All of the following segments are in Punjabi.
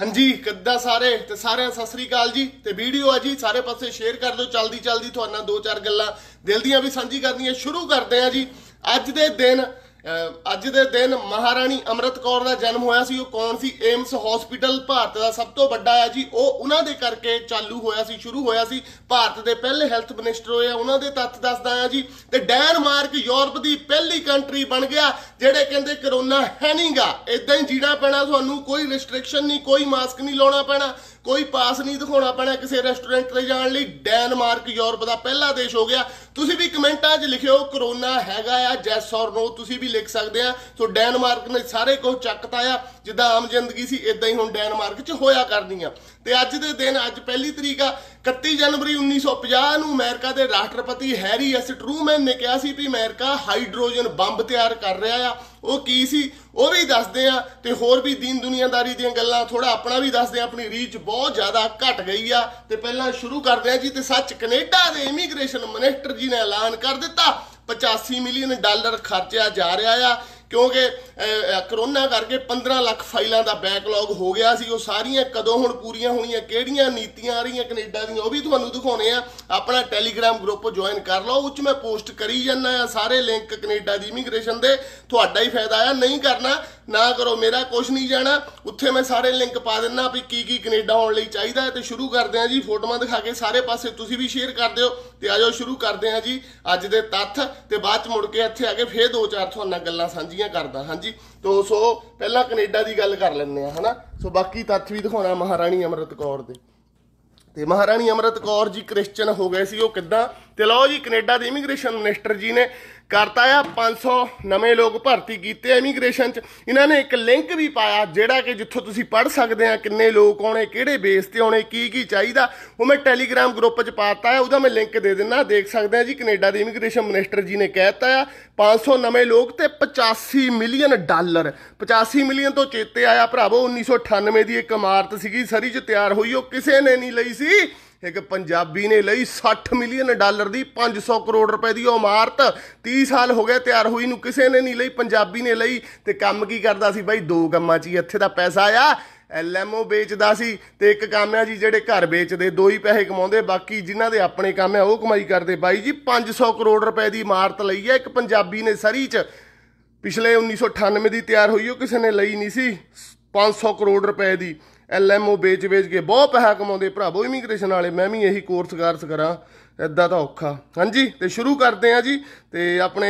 ਹਾਂਜੀ ਕਿੱਦਾਂ ਸਾਰੇ ਤੇ ਸਾਰਿਆਂ ਸਤਿ ਸ੍ਰੀ ਅਕਾਲ ਜੀ ਤੇ ਵੀਡੀਓ ਆ ਜੀ ਸਾਰੇ ਪਾਸੇ ਸ਼ੇਅਰ ਕਰ ਦਿਓ ਚਲਦੀ ਚਲਦੀ ਤੁਹਾਨੂੰ ਦੋ ਚਾਰ ਗੱਲਾਂ ਦਿਲ ਦੀਆਂ ਵੀ ਸਾਂਝੀ ਕਰਨੀਆਂ ਸ਼ੁਰੂ ਕਰਦੇ ਆ ਜੀ ਅੱਜ ਦੇ ਦਿਨ ਅੱਜ ਦੇ ਦਿਨ ਮਹਾਰਾਣੀ ਅਮਰਤ ਕੌਰ ਦਾ ਜਨਮ ਹੋਇਆ ਸੀ ਉਹ ਕੌਣ ਸੀ ਏਮਸ ਹਸਪੀਟਲ ਭਾਰਤ ਦਾ ਸਭ ਤੋਂ ਵੱਡਾ ਹੈ ਜੀ ਉਹ ਉਹਨਾਂ ਦੇ ਕਰਕੇ ਚਾਲੂ ਹੋਇਆ ਸੀ ਸ਼ੁਰੂ ਹੋਇਆ ਸੀ ਭਾਰਤ ਦੇ ਪਹਿਲੇ ਹੈਲਥ ਮਿਨਿਸਟਰ ਹੋਏ ਆ ਉਹਨਾਂ ਦੇ ਤੱਥ ਦੱਸਦਾ ਆ ਜੀ ਤੇ ਡੈਨਮਾਰਕ ਯੂਰਪ ਦੀ ਪਹਿਲੀ ਕੰਟਰੀ ਬਣ ਗਿਆ ਜਿਹੜੇ ਕਹਿੰਦੇ ਕਰੋਨਾ ਹੈ ਨਹੀਂਗਾ ਇਦਾਂ ਹੀ ਜੀਣਾ ਪੈਣਾ ਤੁਹਾਨੂੰ ਕੋਈ ਰੈਸਟ੍ਰਿਕਸ਼ਨ ਨਹੀਂ ਕੋਈ ਮਾਸਕ ਨਹੀਂ ਲਾਉਣਾ ਪੈਣਾ ਕੋਈ ਪਾਸ ਨਹੀਂ ਦਿਖਾਉਣਾ ਪੈਣਾ ਕਿਸੇ ਰੈਸਟੋਰੈਂਟ ਤੇ ਜਾਣ ਲਈ ਡੈਨਮਾਰਕ ਯੂਰਪ ਦਾ ਪਹਿਲਾ ਦੇਸ਼ ਹੋ ਗਿਆ ਤੁਸੀਂ ਵੀ ਕਮੈਂਟਾਂ 'ਚ ਲਿਖਿਓ ਕਰੋਨਾ ਹੈਗਾ ਆ ਜੈਸ ਔਰ ਨੋ ਤੁਸੀਂ ਵੀ ਲਿਖ ਸਕਦੇ ਆ ਸੋ ਡੈਨਮਾਰਕ ਨੇ ਸਾਰੇ ਕੁਝ ਚੱਕਤਾ ਆ ਜਿੱਦਾਂ ਆਮ ਜ਼ਿੰਦਗੀ ਸੀ ਇਦਾਂ ਹੀ ਹੁਣ ਡੈਨਮਾਰਕ 'ਚ ਹੋਇਆ ਆ ਤੇ ਅੱਜ ਦੇ ਦਿਨ ਅੱਜ ਪਹਿਲੀ ਤਰੀਕ ਆ 31 ਜਨਵਰੀ 1950 ਨੂੰ ਅਮਰੀਕਾ ਦੇ ਰਾਸ਼ਟਰਪਤੀ ਹੈਰੀ ਐਸ ਟਰੂਮੈਨ ਨੇ ਕਿਹਾ ਸੀ ਵੀ ਅਮਰੀਕਾ ਹਾਈਡਰੋਜਨ ਬੰਬ ਤਿਆਰ ਕਰ ਰਿਹਾ ਆ ਉਹ ਕੀ ਸੀ ਉਹ ਵੀ ਦੱਸਦੇ ਆ ਤੇ ਹੋਰ ਵੀ ਦੀਨ ਦੁਨੀਆਦਾਰੀ ਦੀਆਂ ਗੱਲਾਂ ਥੋੜਾ ਆਪਣਾ ਵੀ ਦੱਸਦੇ ਆ ਆਪਣੀ ਰੀਚ ਬਹੁਤ ਜ਼ਿਆਦਾ ਘਟ ਗਈ ਆ ਤੇ ਪਹਿਲਾਂ ਸ਼ੁਰੂ ਕਰਦੇ ਆ ਜੀ ਤੇ ਸੱਚ ਕੈਨੇਡਾ ਦੇ ਇਮੀਗ੍ਰੇਸ਼ਨ ਮਿਨਿਸਟਰ ਜੀ ਨੇ ਐਲਾਨ ਕਰ ਦਿੱਤਾ 85 ਮਿਲੀਅਨ ਡਾਲਰ ਖਰਚਿਆ ਜਾ ਰਿਹਾ ਆ ਕਿਉਂਕਿ ਕਰੋਨਾ ਕਰਕੇ 15 ਲੱਖ ਫਾਈਲਾਂ ਦਾ ਬੈਕਲੌਗ ਹੋ ਗਿਆ ਸੀ ਉਹ ਸਾਰੀਆਂ ਕਦੋਂ ਹੁਣ ਪੂਰੀਆਂ ਹੋਣੀਆਂ ਕਿਹੜੀਆਂ ਨੀਤੀਆਂ ਆ ਰਹੀਆਂ ਕੈਨੇਡਾ ਦੀਆਂ ਉਹ ਵੀ ਤੁਹਾਨੂੰ ਦਿਖਾਉਣੇ ਆ ਆਪਣਾ ਟੈਲੀਗ੍ਰam ਗਰੁੱਪ ਜੁਆਇਨ ਕਰ ਲਓ ਉੱਚ ਮੈਂ ਪੋਸਟ ਕਰੀ ਜਾਂਦਾ ਆ ਸਾਰੇ ਲਿੰਕ ਕੈਨੇਡਾ ਦੀ ਇਮੀਗ੍ਰੇਸ਼ਨ ਦੇ ਤੁਹਾਡਾ ਹੀ ਫਾਇਦਾ ਆ ਨਹੀਂ ਕਰਨਾ ਨਾ ਕਰੋ ਮੇਰਾ ਕੁਝ ਨਹੀਂ ਜਾਣਾ ਉੱਥੇ ਮੈਂ ਸਾਰੇ ਲਿੰਕ ਪਾ ਦਿੰਨਾ ਵੀ ਕੀ ਕੀ ਕੈਨੇਡਾ ਆਉਣ ਲਈ ਚਾਹੀਦਾ ਹੈ ਤੇ ਸ਼ੁਰੂ ਕਰਦੇ ਆ ਜੀ ਫੋਟੋਆਂ ਦਿਖਾ ਕੇ ਸਾਰੇ ਪਾਸੇ ਤੁਸੀਂ ਵੀ ਸ਼ੇਅਰ ਕਰ ਦਿਓ ਤੇ ਆਜੋ ਸ਼ੁਰੂ ਕਰਦੇ ਆ ਜੀ ਅੱਜ ਦੇ ਤੱਥ ਤੇ ਬਾਅਦ ਚ ਮੁੜ ਕੇ ਇੱਥੇ ਆ ਕੇ ਫੇਰ ਦੋ ਚਾਰ ਤੁਹਾਨੂੰ ਗੱਲਾਂ ਸਾਂਝੀਆਂ ਵਧੀਆ ਕਰਦਾ ਹਾਂਜੀ ਤੋ ਸੋ ਪਹਿਲਾਂ ਕੈਨੇਡਾ ਦੀ ਗੱਲ ਕਰ ਲੈਂਦੇ ਆ ਹਨਾ ਸੋ ਬਾਕੀ ਤੱਥ ਵੀ ਦਿਖਾਉਣਾ ਮਹਾਰਾਣੀ ਅਮਰਤ ਕੌਰ ਦੇ ਤੇ ਮਹਾਰਾਣੀ ਅਮਰਤ ਕੌਰ ਜੀ ਕ੍ਰਿਸਚੀਅਨ ਹੋ ਗਏ ਸੀ ਉਹ ਕਿੱਦਾਂ ਤੇ ਲਓ ਜੀ ਕੈਨੇਡਾ ਦੇ ਇਮੀਗ੍ਰੇਸ਼ਨ ਮਿਨਿਸਟਰ ਜੀ ਨੇ ਕਰਤਾ ਆ 500 ਨਵੇਂ ਲੋਕ ਭਰਤੀ ਕੀਤੇ ਇਮੀਗ੍ਰੇਸ਼ਨ 'ਚ ਇਹਨਾਂ ਨੇ ਇੱਕ ਲਿੰਕ ਵੀ ਪਾਇਆ ਜਿਹੜਾ ਕਿ ਜਿੱਥੋਂ ਤੁਸੀਂ ਪੜ ਸਕਦੇ ਆ ਕਿੰਨੇ ਲੋਕ ਆਉਣੇ ਕਿਹੜੇ ਬੇਸ ਤੇ ਆਉਣੇ ਕੀ ਕੀ ਚਾਹੀਦਾ ਉਹ ਮੈਂ ਟੈਲੀਗ੍ਰਾਮ ਗਰੁੱਪ 'ਚ ਪਾਤਾ ਆ ਉਹਦਾ ਮੈਂ ਲਿੰਕ ਦੇ ਦਿੰਦਾ ਦੇਖ ਸਕਦੇ ਆ ਜੀ ਕੈਨੇਡਾ ਦੇ ਇਮੀਗ੍ਰੇਸ਼ਨ ਮਿਨਿਸਟਰ ਜੀ ਨੇ ਕਹਿਤਾ ਆ 500 ਨਵੇਂ ਲੋਕ ਤੇ 85 ਮਿਲੀਅਨ ਡਾਲਰ 85 ਮਿਲੀਅਨ ਤੋਂ ਚੇਤੇ ਆਇਆ ਭਰਾਵੋ 1998 ਦੀ ਇੱਕ ਇਮਾਰਤ ਸੀਗੀ ਸਰੀ 'ਚ ਤਿਆਰ ਹੋਈ ਉਹ ਕਿਸੇ ਨੇ ਨਹੀਂ ਲਈ ਸੀ ਇੱਕ ਪੰਜਾਬੀ ਨੇ ਲਈ 60 ਮਿਲੀਅਨ ਡਾਲਰ ਦੀ 500 ਕਰੋੜ ਰੁਪਏ ਦੀ ਉਹ ਇਮਾਰਤ 30 ਸਾਲ ਹੋ ਗਏ ਤਿਆਰ ਹੋਈ ਨੂੰ ਕਿਸੇ ਨੇ ਨਹੀਂ ਲਈ ਪੰਜਾਬੀ ਨੇ ਲਈ ਤੇ ਕੰਮ ਕੀ ਕਰਦਾ ਸੀ ਬਾਈ ਦੋ ਕੰਮਾਂ 'ਚ ਹੀ ਇੱਥੇ ਦਾ ਪੈਸਾ ਆ ਐਲਐਮਓ ਵੇਚਦਾ ਸੀ ਤੇ ਇੱਕ ਕੰਮ ਆ ਜੀ ਜਿਹੜੇ ਘਰ ਵੇਚਦੇ ਦੋ ਹੀ ਪੈਸੇ ਕਮਾਉਂਦੇ ਬਾਕੀ ਜਿਨ੍ਹਾਂ ਦੇ ਆਪਣੇ ਕੰਮ ਆ ਉਹ ਕਮਾਈ ਕਰਦੇ ਬਾਈ ਜੀ 500 ਕਰੋੜ ਰੁਪਏ ਦੀ ਇਮਾਰਤ ਲਈ ਹੈ ਇੱਕ ਪੰਜਾਬੀ ਨੇ ਸਰੀ 'ਚ ਪਿਛਲੇ 1998 ਦੀ ਤਿਆਰ ਹੋਈ ਉਹ ਕਿਸੇ ਨੇ ਲਈ ਨਹੀਂ ਸੀ 500 ਕਰੋੜ ਰੁਪਏ ਦੀ ਐਲਐਮਓ ਵੇਚ-ਵੇਚ ਕੇ ਬਹੁਤ ਪੈਸਾ ਕਮਾਉਂਦੇ ਭਰਾਵੋ ਇਮੀਗ੍ਰੇਸ਼ਨ ਵਾਲੇ ਮੈਂ ਵੀ ਇਹੀ ਕੋਰਸ ਕਰਸ ਕਰਾਂ ਐਦਾਂ ਤਾਂ ਔਖਾ ਹਾਂਜੀ ਤੇ ਸ਼ੁਰੂ ਕਰਦੇ ਆ ਜੀ ਤੇ ਆਪਣੇ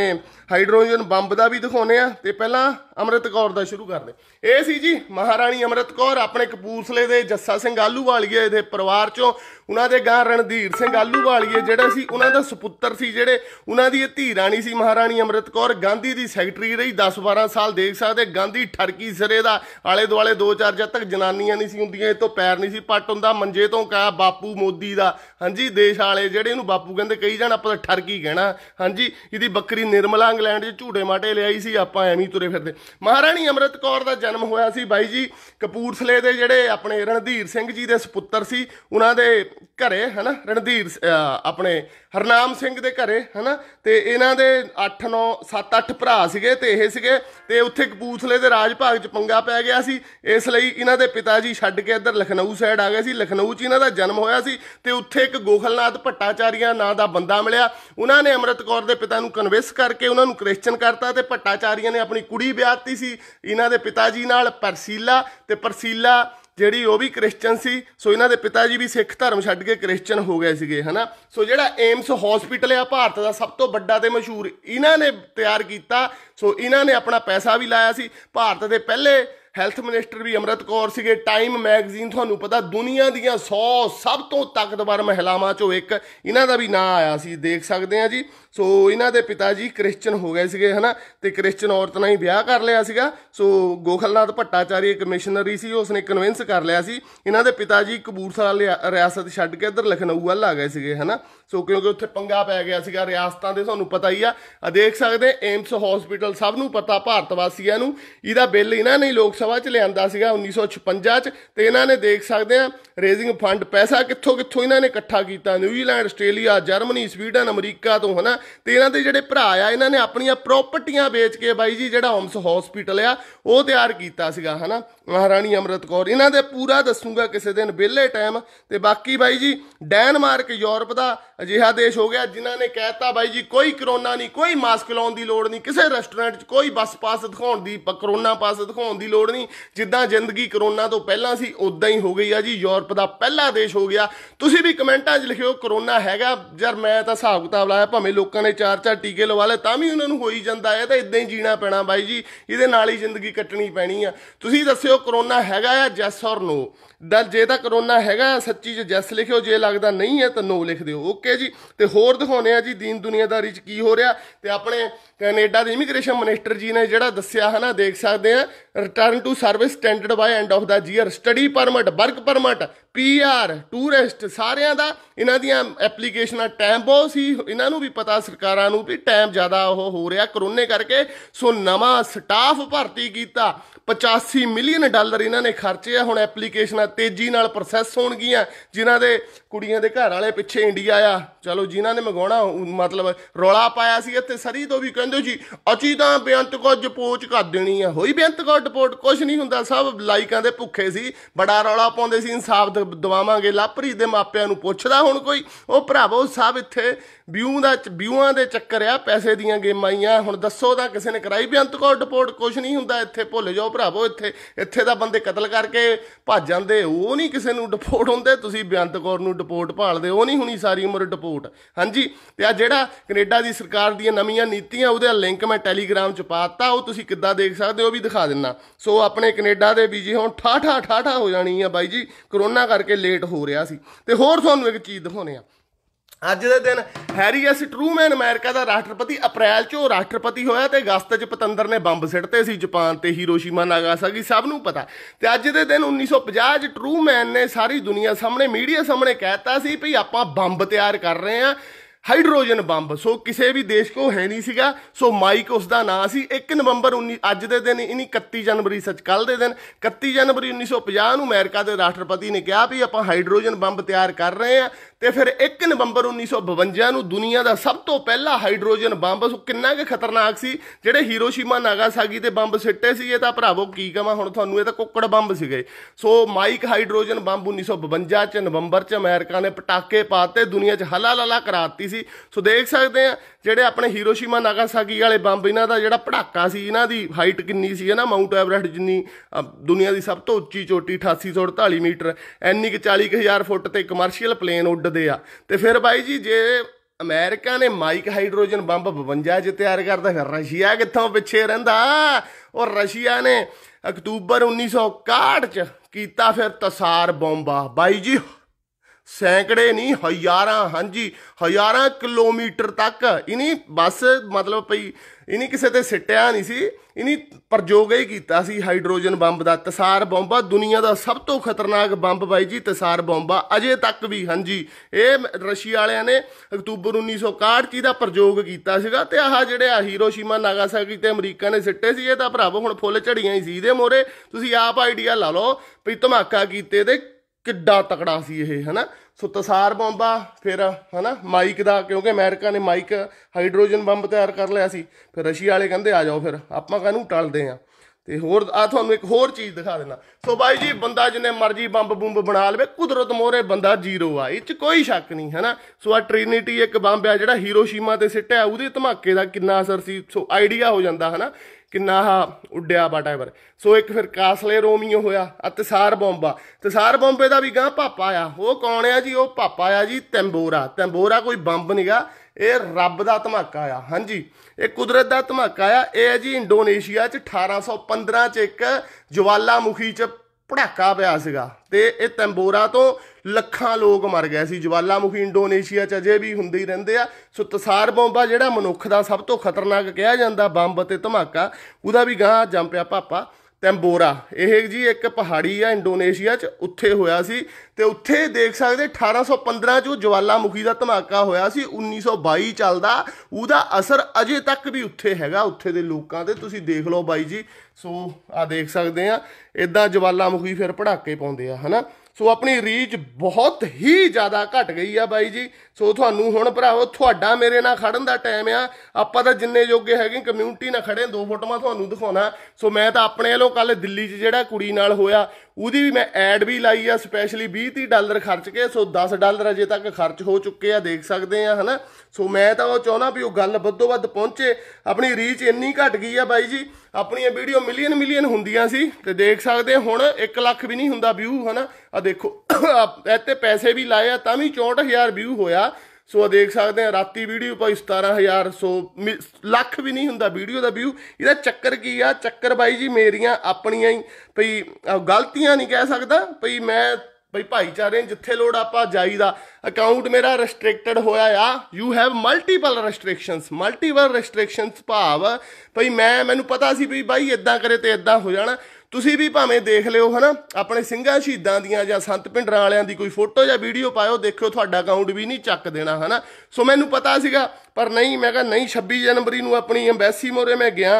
ਹਾਈਡਰੋਜਨ ਬੰਬ ਦਾ ਵੀ ਦਿਖਾਉਨੇ ਆ ਤੇ ਪਹਿਲਾਂ ਅਮਰਤ ਕੌਰ ਦਾ ਸ਼ੁਰੂ ਕਰਦੇ ਇਹ ਸੀ ਜੀ ਮਹਾਰਾਣੀ ਅਮਰਤ ਕੌਰ ਆਪਣੇ ਕਪੂਰਸਲੇ ਦੇ ਜੱਸਾ ਸਿੰਘ ਆਲੂਵਾਲੀਏ ਦੇ ਪਰਿਵਾਰ ਚੋਂ ਉਹਨਾਂ ਦੇ ਗਾਂ ਰਣਧੀਰ ਸਿੰਘ ਆਲੂਵਾਲੀਏ ਜਿਹੜਾ ਸੀ ਉਹਨਾਂ ਦਾ ਸੁਪੁੱਤਰ ਸੀ ਜਿਹੜੇ ਉਹਨਾਂ ਦੀ ਇਹ ਧੀ ਰਾਣੀ ਸੀ ਮਹਾਰਾਣੀ ਅਮਰਤ ਕੌਰ ਗਾਂਧੀ ਦੀ ਸੈਕਟਰੀ ਰਹੀ 10-12 ਸਾਲ ਦੇਖ ਸਕਦੇ ਗਾਂਧੀ ਠਰਕੀ ਸਿਰੇ ਦਾ ਆਲੇ ਦੁਆਲੇ 2-4 ਜੱਤ ਤੱਕ ਜਨਾਨੀਆਂ ਨਹੀਂ ਸੀ ਹੁੰਦੀਆਂ ਇਹ ਤੋਂ ਪੈਰ ਨਹੀਂ ਸੀ ਪੱਟ ਹੁੰਦਾ ਮੰਜੇ ਤੋਂ ਕਾ ਬਾਪੂ ਮੋਦੀ ਦਾ ਹਾਂਜੀ ਦੇਸ਼ ਵਾਲੇ ਜਿਹੜੇ ਇਹਨੂੰ ਬਾਪੂ ਕਹਿੰਦੇ ਕਈ ਜਣ ਆਪਾਂ ਠਰਕੀ ਕਹਿਣਾ ਹਾਂਜੀ ਇਹਦੀ ਬੱਕਰੀ ਨਿਰਮਲਾ ਇੰਗਲੈਂਡ 'ਚ ਝੂਡੇ ਮਾਟੇ ਆਈ ਸੀ ਆਪਾਂ ਐਵੇਂ ਤੁਰੇ ਫਿਰਦੇ ਮਹਾਰਾਣੀ ਅਮਰਤ ਕੌਰ ਦਾ ਜਨਮ ਹੋਇਆ ਸੀ ਬਾਈ ਜੀ ਕਪੂਰਥਲੇ ਦੇ ਜਿਹੜੇ ਆਪਣੇ ਰਣਧੀਰ ਸਿੰਘ ਜੀ ਦੇ ਸੁਪੁੱਤਰ ਸੀ ਉਹਨਾਂ ਦੇ ਘਰੇ ਹਨਾ ਰਣਧੀਰ ਆਪਣੇ ਹਰਨਾਮ ਸਿੰਘ ਦੇ ਘਰੇ ਹਨਾ ਤੇ ਇਹਨਾਂ ਦੇ 8 9 7 8 ਭਰਾ ਸੀਗੇ ਤੇ ਇਹ ਸੀਗੇ ਤੇ ਉੱਥੇ ਕਪੂਰਥਲੇ ਦੇ ਰਾਜ ਭਾਗ 'ਚ ਪੰਗਾ ਪੈ ਗਿਆ ਸੀ ਇਸ ਲਈ ਇਹਨਾਂ ਦੇ ਪਿਤਾ ਜੀ ਛੱਡ ਕੇ ਇੱਧਰ ਲਖਨਊ ਸਾਈਡ ਆ ਗਏ ਸੀ ਲਖਨਊ 'ਚ ਇਹਨਾਂ ਦਾ ਜਨਮ ਹੋਇਆ ਸੀ ਤੇ ਉੱਥੇ ਇੱਕ ਗੋਖਲਨਾਥ ਭੱਟਾਚਾਰੀਆ ਨਾਂ ਦਾ ਬੰਦਾ ਮਿਲਿਆ ਉਹਨਾਂ ਨੇ ਅਮਰਤ ਕੌਰ ਦੇ ਪਿਤਾ ਨੂੰ ਕਨਵਿੰਸ ਕਰਕੇ ਉਹਨਾਂ ਨੂੰ ਕ੍ਰਿਸਚਨ ਕਰਤਾ ਤੇ ਭੱਟਾਚਾਰੀਆਂ ਨੇ ਆਪਣੀ ਕੁੜੀ ਵਿਆਹਤੀ ਸੀ ਇਹਨਾਂ ਦੇ ਪਿਤਾ ਜੀ ਨਾਲ ਪਰਸੀਲਾ ਤੇ ਪਰਸੀਲਾ ਜਿਹੜੀ ਉਹ ਵੀ ਕ੍ਰਿਸਚਨ ਸੀ ਸੋ ਇਹਨਾਂ ਦੇ ਪਿਤਾ ਜੀ ਵੀ ਸਿੱਖ ਧਰਮ ਛੱਡ ਕੇ ਕ੍ਰਿਸਚਨ ਹੋ ਗਏ ਸੀਗੇ ਹਨਾ ਸੋ ਜਿਹੜਾ ਏਮਸ ਹਸਪੀਟਲ ਆ ਭਾਰਤ ਦਾ ਸਭ ਤੋਂ ਵੱਡਾ ਤੇ ਮਸ਼ਹੂਰ ਇਹਨਾਂ ਨੇ ਤਿਆਰ ਕੀਤਾ ਸੋ ਇਹਨਾਂ ਨੇ ਆਪਣਾ ਪੈਸਾ ਵੀ ਲਾਇਆ ਸੀ ਭਾਰਤ ਦੇ ਪਹਿਲੇ ਹੈਲਥ ਮਿਨਿਸਟਰ ਵੀ ਅਮਰਤ ਕੌਰ ਸੀਗੇ ਟਾਈਮ ਮੈਗਜ਼ੀਨ ਤੁਹਾਨੂੰ ਪਤਾ ਦੁਨੀਆ ਦੀਆਂ 100 ਸਭ ਤੋਂ ਤਾਕਤਵਰ ਮਹਿਲਾਵਾਂ ਚੋਂ ਇੱਕ ਇਹਨਾਂ ਦਾ ਵੀ ਨਾਂ ਆਇਆ ਸੀ ਦੇਖ ਸਕਦੇ ਆ ਜੀ ਸੋ ਇਹਨਾਂ ਦੇ ਪਿਤਾ ਜੀ ਕ੍ਰਿਸਚਨ ਹੋ ਗਏ ਸੀਗੇ ਹਨਾ ਤੇ ਕ੍ਰਿਸਚਨ ਔਰਤ ਨਾਲ ਹੀ ਵਿਆਹ ਕਰ ਲਿਆ ਸੀਗਾ ਸੋ ਗੋਖਲਨਾਥ ਭੱਟਾਚਾਰੀ ਇੱਕ ਮਿਸ਼ਨਰੀ ਸੀ ਉਸਨੇ ਕਨਵਿੰਸ ਕਰ ਲਿਆ ਸੀ ਇਹਨਾਂ ਦੇ ਪਿਤਾ ਜੀ ਕਬੂਰਥਲਾ ਰਿਆਸਤ ਛੱਡ ਕੇ ਇੱਧਰ ਲਖਨਊ ਵੱਲ ਆ ਗਏ ਸੀਗੇ ਹਨਾ ਸੋ ਕਿਉਂਕਿ ਉੱਥੇ ਪੰਗਾ ਪੈ ਗਿਆ ਸੀਗਾ ਰਿਆਸਤਾਂ ਦੇ ਤੁਹਾਨੂੰ ਪਤਾ ਹੀ ਆ ਆ ਦੇਖ ਸਕਦੇ ਐਮਸ ਹਸਪੀਟਲ ਸਭ ਨੂੰ ਪਤਾ ਭਾਰਤ ਵਾਸੀਆਂ ਨੂੰ ਇਹਦਾ ਬਿੱਲ ਇਹਨਾਂ ਨੇ ਲੋਕ ਸਭਾ 'ਚ ਲਿਆਂਦਾ ਸੀਗਾ 1956 'ਚ ਤੇ ਇਹਨਾਂ ਨੇ ਦੇਖ ਸਕਦੇ ਆ ਰੇਜ਼ਿੰਗ ਫੰਡ ਪੈਸਾ ਕਿੱਥੋਂ ਕਿੱਥੋਂ ਇਹਨਾਂ ਨੇ ਇਕੱਠਾ ਕੀਤਾ New Zealand Australia Germany Sweden America ਤੋਂ ਹਨਾ ਤੇ ਇਹਨਾਂ ਦੇ ਜਿਹੜੇ ਭਰਾ ਆ ਇਹਨਾਂ ਨੇ ਆਪਣੀਆਂ ਪ੍ਰਾਪਰਟੀਆਂ ਵੇਚ ਕੇ ਬਾਈ ਜੀ ਜਿਹੜਾ ਹਮਸ ਹਸਪੀਟਲ ਆ ਉਹ ਤਿਆਰ ਕੀਤਾ ਸੀਗਾ ਹਨਾ ਮਹਾਰਾਣੀ ਅਮਰਤ ਕੌਰ ਇਹਨਾਂ ਦੇ ਪੂਰਾ ਦੱਸੂਗਾ ਕਿਸੇ ਦਿਨ ਵਿਹਲੇ ਟਾਈਮ ਤੇ ਬਾਕੀ ਬਾਈ ਜੀ ਡੈਨਮਾਰਕ ਯੂਰਪ ਦਾ ਅਜਿਹਾ ਦੇਸ਼ ਹੋ ਗਿਆ ਜਿਨ੍ਹਾਂ ਨੇ ਕਹਿਤਾ ਬਾਈ ਜੀ ਕੋਈ ਕਰੋਨਾ ਨਹੀਂ ਕੋਈ ਮਾਸਕ ਲਾਉਣ ਦੀ ਲੋੜ ਨਹੀਂ ਕਿਸੇ ਰੈਸਟੋਰੈਂਟ 'ਚ ਕੋਈ ਬੱਸ ਪਾਸ ਦਿਖਾਉਣ ਦੀ ਕਰੋਨਾ ਪਾਸ ਦਿਖਾਉਣ ਦੀ ਲੋੜ ਨਹੀਂ ਜਿੱਦਾਂ ਜ਼ਿੰਦਗੀ ਕਰੋਨਾ ਤੋਂ ਪਹਿਲਾਂ ਸੀ ਉਦਾਂ ਹੀ ਹੋ ਗਈ ਆ ਜੀ ਯੂਰਪ ਦਾ ਪਹਿਲਾ ਦੇਸ਼ ਹੋ ਗਿਆ ਤੁਸੀਂ ਵੀ ਕਮੈਂਟਾਂ 'ਚ ਲਿਖਿਓ ਕਰੋਨਾ ਹੈਗਾ ਜਰ ਮੈਂ ਤਾਂ ਹਿਸਾਬ ਕਿਤਾਬ ਲਾਇਆ ਭਾਵੇਂ ਲੋਕਾਂ ਨੇ ਚਾਰ ਚਾਰ ਟੀਕੇ ਲਵਾ ਲਏ ਤਾਂ ਵੀ ਉਹਨਾਂ ਨੂੰ ਹੋਈ ਜਾਂਦਾ ਹੈ ਤਾਂ ਇਦਾਂ ਹੀ ਜੀਣਾ ਪੈਣਾ ਬਾਈ ਜੀ ਇਹਦੇ ਨਾਲ ਹੀ ਜ਼ਿੰਦਗੀ ਕੱਟਣੀ ਪੈਣੀ ਆ ਤੁਸੀਂ ਦੱਸਿਓ ਕਰੋਨਾ ਹੈਗਾ ਆ ਜੈਸ ਔਰ ਨੋ ਦਾ ਜੇ ਤਾਂ ਕਰੋਨਾ ਹੈਗਾ ਸੱਚੀ ਜੇ ਜੈਸ ਲਿਖਿਓ ਜੇ ਲੱਗਦਾ ਨਹੀਂ ਹੈ ਤਾਂ ਨੋ ਲਿਖ ਦਿਓ ਓਕੇ ਓਕੇ ਜੀ ਤੇ ਹੋਰ ਦਿਖਾਉਨੇ ਆ ਜੀ ਦੀਨ ਦੁਨੀਆਦਾਰੀ 'ਚ ਕੀ ਹੋ ਰਿਹਾ ਤੇ ਆਪਣੇ ਕੈਨੇਡਾ ਦੇ ਇਮੀਗ੍ਰੇਸ਼ਨ ਮਿਨਿਸਟਰ ਜੀ ਨੇ ਜਿਹੜਾ ਦੱਸਿਆ ਹੈ ਨਾ ਦੇਖ ਸਕਦੇ ਆ return to service standard by end of the year study permit work permit PR tourist ਸਾਰਿਆਂ ਦਾ ਇਹਨਾਂ ਦੀਆਂ ਐਪਲੀਕੇਸ਼ਨਾਂ ਟਾਈਮ ਬਹੁਤ ਸੀ ਇਹਨਾਂ ਨੂੰ ਵੀ ਪਤਾ ਸਰਕਾਰਾਂ ਨੂੰ ਵੀ ਟਾਈਮ ਜ਼ਿਆਦਾ ਉਹ ਹੋ ਰਿਹਾ ਕਰੋਨੇ ਕਰਕੇ ਸੋ ਨਵਾਂ ਸਟਾਫ ਭਰਤੀ ਕੀਤਾ 85 ਮਿਲੀਅਨ ਡਾਲਰ ਇਹਨਾਂ ਨੇ ਖਰਚੇ ਆ ਹੁਣ ਐਪਲੀਕੇਸ਼ਨਾਂ ਤੇਜ਼ੀ ਨਾਲ ਪ੍ਰੋਸੈਸ ਹੋਣਗੀਆਂ ਜਿਨ੍ਹਾਂ ਦੇ ਕੁੜੀਆਂ ਦੇ ਘਰ ਵਾਲੇ ਪਿੱਛੇ ਇੰਡੀਆ ਆ ਚਲੋ ਜਿਨ੍ਹਾਂ ਨੇ ਮੰਗਾਉਣਾ ਮਤਲਬ ਰੋਲਾ ਪਾਇਆ ਸੀ ਇੱਥੇ ਸਰੀ ਤੋਂ ਵੀ ਕਹਿੰਦੇ ਜੀ ਅਚੀ ਤਾਂ ਬੇਅੰਤ ਕੋ ਜਪੋਚ ਕਰ ਦੇਣੀ ਆ ਹੋਈ ਬੇਅੰਤ ਕੋ ਰਿਪੋਰਟ ਕੁਝ ਨਹੀਂ ਹੁੰਦਾ ਸਭ ਲਾਈਕਾਂ ਦੇ ਭੁੱਖੇ ਸੀ ਬੜਾ ਰੌਲਾ ਪਾਉਂਦੇ ਸੀ ਇਨਸਾਫ ਦਵਾਵਾਂਗੇ ਲਾਪਰੀ ਦੇ ਮਾਪਿਆਂ ਨੂੰ ਪੁੱਛਦਾ ਹੁਣ ਕੋਈ ਉਹ ਭਰਾਵੋ ਸਭ ਇੱਥੇ ਵਿਊ ਦਾ ਵਿਊਆਂ ਦੇ ਚੱਕਰ ਆ ਪੈਸੇ ਦੀਆਂ ਗੇਮਾਂ ਆਈਆਂ ਹੁਣ ਦੱਸੋ ਤਾਂ ਕਿਸੇ ਨੇ ਕਰਾਈ ਬੇਅੰਤ ਕੋ ਰਿਪੋਰਟ ਕੁਝ ਨਹੀਂ ਹੁੰਦਾ ਇੱਥੇ ਭੁੱਲ ਜਾਓ ਭਰਾਵੋ ਇੱਥੇ ਇੱਥੇ ਦਾ ਬੰਦੇ ਕਤਲ ਕਰਕੇ ਭੱਜ ਜਾਂਦੇ ਉਹ ਨਹੀਂ ਕਿਸੇ ਨੂੰ ਡਿਪੋਰਟ ਹੁੰਦੇ ਤੁਸੀਂ ਬੇਅੰਤ ਕੋਰ ਨੂੰ ਡਿਪੋਰਟ ਭਾਲਦੇ ਉਹ ਨਹੀਂ ਹੁਣੀ ਸਾਰੀ ਉਮਰ ਰਿਪੋਰਟ ਹਾਂਜੀ ਤੇ ਆ ਜਿਹੜਾ ਕੈਨੇਡਾ ਦੀ ਸਰਕਾਰ ਦੀਆਂ ਨਵੀਆਂ ਨੀਤੀਆਂ ਉਹਦੇ ਲਿੰਕ ਮੈਂ ਟੈਲੀਗ੍ਰਾਮ 'ਚ ਪਾਤਾ ਉਹ ਤੁਸੀਂ ਕਿੱਦਾਂ ਦੇਖ ਸਕਦੇ ਹੋ ਉਹ ਵੀ ਦਿਖਾ ਦਿੰਨਾ ਸੋ ਆਪਣੇ ਕੈਨੇਡਾ ਦੇ ਵੀਜ਼ੇ ਹੁਣ ਠਾਠਾ ਠਾਠਾ ਹੋ ਜਾਣੀ ਆ ਬਾਈ ਜੀ ਕਰੋਨਾ ਕਰਕੇ ਲੇਟ ਹੋ ਰਿਹਾ ਸੀ ਤੇ ਹੋਰ ਤੁਹਾਨੂੰ ਇੱਕ ਚੀਜ਼ ਦਿਖਾਉਣੇ ਆ ਅੱਜ ਦੇ ਦਿਨ ਹੈਰੀ ਐਸ ਟਰੂਮੈਨ ਅਮਰੀਕਾ ਦਾ ਰਾਸ਼ਟਰਪਤੀ ਅਪ੍ਰੈਲ 'ਚ ਉਹ ਰਾਸ਼ਟਰਪਤੀ ਹੋਇਆ ਤੇ ਅਗਸਤ 'ਚ ਪਤੰਦਰ ਨੇ ਬੰਬ ਸਿੱਟਤੇ ਸੀ ਜਾਪਾਨ ਤੇ ਹੀਰੋਸ਼ੀਮਾ ਨਾਗਾਸਾਕੀ ਸਭ ਨੂੰ ਪਤਾ ਤੇ ਅੱਜ ਦੇ ਦਿਨ 1950 'ਚ ਟਰੂਮੈਨ ਨੇ ਸਾਰੀ ਦੁਨੀਆ ਸਾਹਮਣੇ ਮੀਡੀਆ ਸਾਹਮਣੇ ਕਹਿਤਾ ਸੀ ਭਈ ਆਪਾਂ ਬੰਬ ਤਿਆਰ ਕਰ ਰਹੇ ਆ ਹਾਈਡਰੋਜਨ ਬੰਬ ਸੋ ਕਿਸੇ ਵੀ ਦੇਸ਼ ਕੋ ਹੈ ਨਹੀਂ ਸੀਗਾ ਸੋ ਮਾਈਕ ਉਸ ਦਾ ਨਾਂ ਸੀ 1 ਨਵੰਬਰ 19 ਅੱਜ ਦੇ ਦਿਨ ਇਨੀ 31 ਜਨਵਰੀ ਸੱਚ ਕੱਲ ਦੇ ਦਿਨ 31 ਜਨਵਰੀ 1950 ਨੂੰ ਅਮਰੀਕਾ ਦੇ ਰਾਸ਼ਟਰਪਤੀ ਨੇ ਕਿਹਾ ਵੀ ਆਪਾਂ ਹਾਈਡਰੋਜਨ ਬੰਬ ਤਿਆਰ ਕਰ ਰਹੇ ਆ ਤੇ ਫਿਰ 1 ਨਵੰਬਰ 1952 ਨੂੰ ਦੁਨੀਆ ਦਾ ਸਭ ਤੋਂ ਪਹਿਲਾ ਹਾਈਡਰੋਜਨ ਬੰਬ ਸੋ ਕਿੰਨਾ ਕੇ ਖਤਰਨਾਕ ਸੀ ਜਿਹੜੇ ਹੀਰੋਸ਼ੀਮਾ ਨਾਗਾਸਾਕੀ ਤੇ ਬੰਬ ਸਿੱਟੇ ਸੀ ਇਹ ਤਾਂ ਭਰਾਵੋ ਕੀ ਕਹਾਂ ਹੁਣ ਤੁਹਾਨੂੰ ਇਹ ਤਾਂ ਕੁੱਕੜ ਬੰਬ ਸੀਗੇ ਸੋ ਮਾਈਕ ਹਾਈਡਰੋਜਨ ਬੰਬ 1952 ਚ ਨਵੰਬਰ ਚ ਅਮਰੀਕਾ ਨੇ ਪਟਾਕੇ ਪਾਤੇ ਦੁਨੀਆ ਚ ਹਲਾਲਾਲਾ ਕਰਾਤੀ ਸੀ ਸੋ ਦੇਖ ਸਕਦੇ ਆ ਜਿਹੜੇ ਆਪਣੇ ਹੀਰੋਸ਼ੀਮਾ ਨਾਗਾਸਾਕੀ ਵਾਲੇ ਬੰਬ ਇਹਨਾਂ ਦਾ ਜਿਹੜਾ ਪੜਾਕਾ ਸੀ ਇਹਨਾਂ ਦੀ ਹਾਈਟ ਕਿੰਨੀ ਸੀ ਹੈ ਨਾ ਮਾਊਂਟ ਐਵਰੈਸਟ ਜਿੰਨੀ ਦੁਨੀਆ ਦੀ ਸਭ ਤੋਂ ਉੱਚੀ ਚੋਟੀ 8848 ਮੀਟਰ ਐਨੀ ਕਿ 40000 ਫੁੱਟ ਤੇ ਕਮਰਸ਼ੀਅਲ ਪਲੇਨ ਉੱਡਦੇ ਆ ਤੇ ਫਿਰ ਬਾਈ ਜੀ ਜੇ ਅਮਰੀਕਾ ਨੇ ਮਾਈਕ ਹਾਈਡਰੋਜਨ ਬੰਬ 52 ਚ ਤਿਆਰ ਕਰਦਾ ਫਿਰ ਰਸ਼ੀਆ ਕਿੱਥੋਂ ਪਿੱਛੇ ਰਹਿੰਦਾ ਉਹ ਰਸ਼ੀਆ ਨੇ ਅਕਤੂਬਰ 1961 ਚ ਕੀਤਾ ਫਿਰ ਤਸਾਰ ਬੰਬਾ ਬਾਈ ਜੀ ਸੈਂਕੜੇ ਨਹੀਂ ਹਜ਼ਾਰਾਂ ਹਾਂਜੀ ਹਜ਼ਾਰਾਂ ਕਿਲੋਮੀਟਰ ਤੱਕ ਇਨੀ ਬੱਸ ਮਤਲਬ ਪਈ ਇਨੀ ਕਿਸੇ ਤੇ ਸਿੱਟਿਆ ਨਹੀਂ ਸੀ ਇਨੀ ਪ੍ਰਯੋਗ ਹੀ ਕੀਤਾ ਸੀ ਹਾਈਡਰੋਜਨ ਬੰਬ ਦਾ ਤਸਾਰ ਬੰਬਾ ਦੁਨੀਆ ਦਾ ਸਭ ਤੋਂ ਖਤਰਨਾਕ ਬੰਬ ਬਾਈ ਜੀ ਤਸਾਰ ਬੰਬਾ ਅਜੇ ਤੱਕ ਵੀ ਹਾਂਜੀ ਇਹ ਰਸ਼ੀਆ ਵਾਲਿਆਂ ਨੇ ਅਕਤੂਬਰ 1961 ਚ ਇਹਦਾ ਪ੍ਰਯੋਗ ਕੀਤਾ ਸੀਗਾ ਤੇ ਆਹ ਜਿਹੜੇ ਆ ਹੀਰੋਸ਼ੀਮਾ ਨਾਗਾਸਾਕੀ ਤੇ ਅਮਰੀਕਾ ਨੇ ਸਿੱਟੇ ਸੀ ਇਹ ਤਾਂ ਭਰਾਵੋ ਹੁਣ ਫੁੱਲ ਝੜੀਆਂ ਹੀ ਸੀ ਇਹਦੇ ਮੋਰੇ ਤੁਸੀਂ ਆਪ ਆਈਡੀਆ ਲਾ ਲਓ ਵੀ ਧਮਾਕਾ ਕੀਤੇ ਤੇ ਕਿੱਡਾ ਤਕੜਾ ਸੀ ਇਹ ਹਨਾ ਸੋ ਤਸਾਰ ਬੰਬਾ ਫਿਰ ਹਨਾ ਮਾਈਕ ਦਾ ਕਿਉਂਕਿ ਅਮਰੀਕਾ ਨੇ ਮਾਈਕ ਹਾਈਡਰੋਜਨ ਬੰਬ ਤਿਆਰ ਕਰ ਲਿਆ ਸੀ ਫਿਰ ਰਸ਼ੀਆ ਵਾਲੇ ਕਹਿੰਦੇ ਆ ਜਾਓ ਫਿਰ ਆਪਾਂ ਕਾਹਨੂੰ ਟਲਦੇ ਆ ਤੇ ਹੋਰ ਆ ਤੁਹਾਨੂੰ ਇੱਕ ਹੋਰ ਚੀਜ਼ ਦਿਖਾ ਦੇਣਾ ਸੋ ਬਾਈ ਜੀ ਬੰਦਾ ਜਿੰਨੇ ਮਰਜੀ ਬੰਬ ਬੂੰਬ ਬਣਾ ਲਵੇ ਕੁਦਰਤ ਮੋਰੇ ਬੰਦਾ ਜ਼ੀਰੋ ਆ ਇਹ ਚ ਕੋਈ ਸ਼ੱਕ ਨਹੀਂ ਹੈਨਾ ਸੋ ਆ ਟ੍ਰਿਨਿਟੀ ਇੱਕ ਬੰਬ ਆ ਜਿਹੜਾ ਹੀਰੋਸ਼ੀਮਾ ਤੇ ਸਿੱਟਿਆ ਉਹਦੇ ਧਮਾਕੇ ਦਾ ਕਿੰਨਾ ਅਸਰ ਸੀ ਸੋ ਆਈਡੀਆ ਹੋ ਜਾਂਦਾ ਹੈਨਾ ਕਿੰਨਾ ਉੱਡਿਆ ਵਾਟਐਵਰ ਸੋ ਇੱਕ ਫਿਰ ਕਾਸਲੇ ਰੋਮੀਓ ਹੋਇਆ ਅਤਸਾਰ ਬੰਬਾ ਤਸਾਰ ਬੰਬੇ ਦਾ ਵੀ ਗਾਂ ਪਾਪਾ ਆ ਉਹ ਕੌਣ ਆ ਜੀ ਉਹ ਪਾਪਾ ਆ ਜੀ ਤੈਂਬੋਰਾ ਤੈਂਬੋਰਾ ਕੋਈ ਬੰਬ ਨਹੀਂਗਾ ਇਹ ਰੱਬ ਦਾ ਧਮਾਕਾ ਆ ਹਾਂਜੀ ਇਹ ਕੁਦਰਤ ਦਾ ਧਮਾਕਾ ਆ ਇਹ ਹੈ ਜੀ ਇੰਡੋਨੇਸ਼ੀਆ ਚ 1815 ਚ ਇੱਕ ਜਵਾਲਾਮੁਖੀ ਚ ਪੜਾਕਾ ਪਿਆ ਸੀਗਾ ਤੇ ਇਹ ਤੰਬੋਰਾ ਤੋਂ ਲੱਖਾਂ ਲੋਕ ਮਰ ਗਏ ਸੀ ਜਵਾਲਾਮੁਖੀ ਇੰਡੋਨੇਸ਼ੀਆ 'ਚ ਅਜੇ ਵੀ ਹੁੰਦੇ ਹੀ ਰਹਿੰਦੇ ਆ ਸੋ ਤਸਾਰ ਬੰਬਾ ਜਿਹੜਾ ਮਨੁੱਖ ਦਾ ਸਭ ਤੋਂ ਖਤਰਨਾਕ ਕਿਹਾ ਜਾਂਦਾ ਬੰਬ ਤੇ ਧਮਾਕਾ ਉਹਦਾ ਵੀ ਗਾਂ ਜੰਪਿਆ ਪਾਪਾ ਟੈਂਬੋਰਾ ਇਹ ਜੀ ਇੱਕ ਪਹਾੜੀ ਆ ਇੰਡੋਨੇਸ਼ੀਆ 'ਚ ਉੱਥੇ ਹੋਇਆ ਸੀ ਤੇ ਉੱਥੇ ਦੇਖ ਸਕਦੇ 1815 'ਚ ਜਵਾਲਾਮੁਖੀ ਦਾ ਧਮਾਕਾ ਹੋਇਆ ਸੀ 1922 ਚੱਲਦਾ ਉਹਦਾ ਅਸਰ ਅਜੇ ਤੱਕ ਵੀ ਉੱਥੇ ਹੈਗਾ ਉੱਥੇ ਦੇ ਲੋਕਾਂ ਤੇ ਤੁਸੀਂ ਦੇਖ ਲਓ ਬਾਈ ਜੀ ਸੋ ਆ ਦੇਖ ਸਕਦੇ ਆ ਇਦਾਂ ਜਵਾਲਾਮੁਖੀ ਫਿਰ ਪੜਾਕੇ ਪਾਉਂਦੇ ਆ ਹਨਾ ਸੋ ਆਪਣੀ ਰੀਚ ਬਹੁਤ ਹੀ ਜ਼ਿਆਦਾ ਘਟ ਗਈ ਆ ਬਾਈ ਜੀ ਸੋ ਤੁਹਾਨੂੰ ਹੁਣ ਭਰਾਓ ਤੁਹਾਡਾ ਮੇਰੇ ਨਾਲ ਖੜਨ ਦਾ ਟਾਈਮ ਆ ਆਪਾਂ ਤਾਂ ਜਿੰਨੇ ਜੋਗੇ ਹੈਗੇ ਕਮਿਊਨਿਟੀ ਨਾਲ ਖੜੇ ਦੋ ਫੋਟੋਆਂ ਤੁਹਾਨੂੰ ਦਿਖਾਉਣਾ ਸੋ ਮੈਂ ਤਾਂ ਆਪਣੇ ਵੱਲੋਂ ਕੱਲ ਦਿੱਲੀ 'ਚ ਜਿਹੜਾ ਕੁੜੀ ਨਾਲ ਹੋਇਆ ਉਹਦੀ ਵੀ ਮੈਂ ਐਡ ਵੀ ਲਾਈ ਆ ਸਪੈਸ਼ਲੀ 20 30 ਡਾਲਰ ਖਰਚ ਕੇ ਸੋ 10 ਡਾਲਰ ਅਜੇ ਤੱਕ ਖਰਚ ਹੋ ਚੁੱਕੇ ਆ ਦੇਖ ਸਕਦੇ ਆ ਹਨਾ ਸੋ ਮੈਂ ਤਾਂ ਉਹ ਚਾਹਣਾ ਵੀ ਉਹ ਗੱਲ ਵੱਧੋ ਵੱਧ ਪਹੁੰਚੇ ਆਪਣੀ ਰੀਚ ਇੰਨੀ ਘਟ ਗਈ ਆ ਬਾਈ ਜੀ ਆਪਣੀਆਂ ਵੀਡੀਓ ਮਿਲੀਅਨ ਮਿਲੀਅਨ ਹੁੰਦੀਆਂ ਸੀ ਤੇ ਦੇਖ ਸਕਦੇ ਹੁਣ 1 ਲੱਖ ਵੀ ਨਹੀਂ ਹੁੰਦਾ ਵਿਊ ਹਨਾ ਆ ਦੇਖੋ ਇੱਥੇ ਪੈਸੇ ਵੀ ਲਾਏ ਆ ਤਾਂ ਵੀ 64000 ਵਿਊ ਹੋਇਆ ਸੋ ਆ ਦੇਖ ਸਕਦੇ ਆ ਰਾਤੀ ਵੀਡੀਓ ਪਾਈ ਸੋ ਲੱਖ ਵੀ ਨਹੀਂ ਹੁੰਦਾ ਵੀਡੀਓ ਦਾ ਵਿਊ ਇਹਦਾ ਚੱਕਰ ਕੀ ਆ ਚੱਕਰ ਬਾਈ ਜੀ ਮੇਰੀਆਂ ਆਪਣੀਆਂ ਹੀ ਭਈ ਗਲਤੀਆਂ ਨਹੀਂ ਕਹਿ ਸਕਦਾ ਭਈ ਮੈਂ ਭਈ ਭਾਈਚਾਰੇ ਜਿੱਥੇ ਲੋੜ ਆਪਾਂ ਜਾਈਦਾ ਅਕਾਊਂਟ ਮੇਰਾ ਰੈਸਟ੍ਰਿਕਟਡ ਹੋਇਆ ਆ you have multiple restrictions multiple restrictions ਭਾਵ ਭਈ ਮੈਂ ਮੈਨੂੰ ਪਤਾ ਸੀ ਭਈ ਬਾਈ ਇਦਾਂ ਕਰੇ ਤੇ ਇਦਾਂ ਹੋ ਜਾਣਾ ਤੁਸੀਂ ਵੀ ਭਾਵੇਂ ਦੇਖ ਲਿਓ ਹਨਾ ਆਪਣੇ ਸਿੰਘਾਂ ਸ਼ਹੀਦਾਂ ਦੀਆਂ ਜਾਂ ਸੰਤ ਪਿੰਡਰਾਂ ਵਾਲਿਆਂ ਦੀ ਕੋਈ ਫੋਟੋ ਜਾਂ ਵੀਡੀਓ ਪਾਇਓ ਦੇਖਿਓ ਤੁਹਾਡਾ ਅਕਾਊਂਟ ਵੀ ਨਹੀਂ ਚੱਕ ਦੇਣਾ ਹਨਾ ਸੋ ਮੈਨੂੰ ਪਤਾ ਸੀਗਾ ਪਰ ਨਹੀਂ ਮੈਂ ਕਿਹਾ ਨਹੀਂ 26 ਜਨਵਰੀ ਨੂੰ ਆਪਣੀ ਐਮਬੈਸੀ ਮੋਰੇ ਮੈਂ ਗਿਆ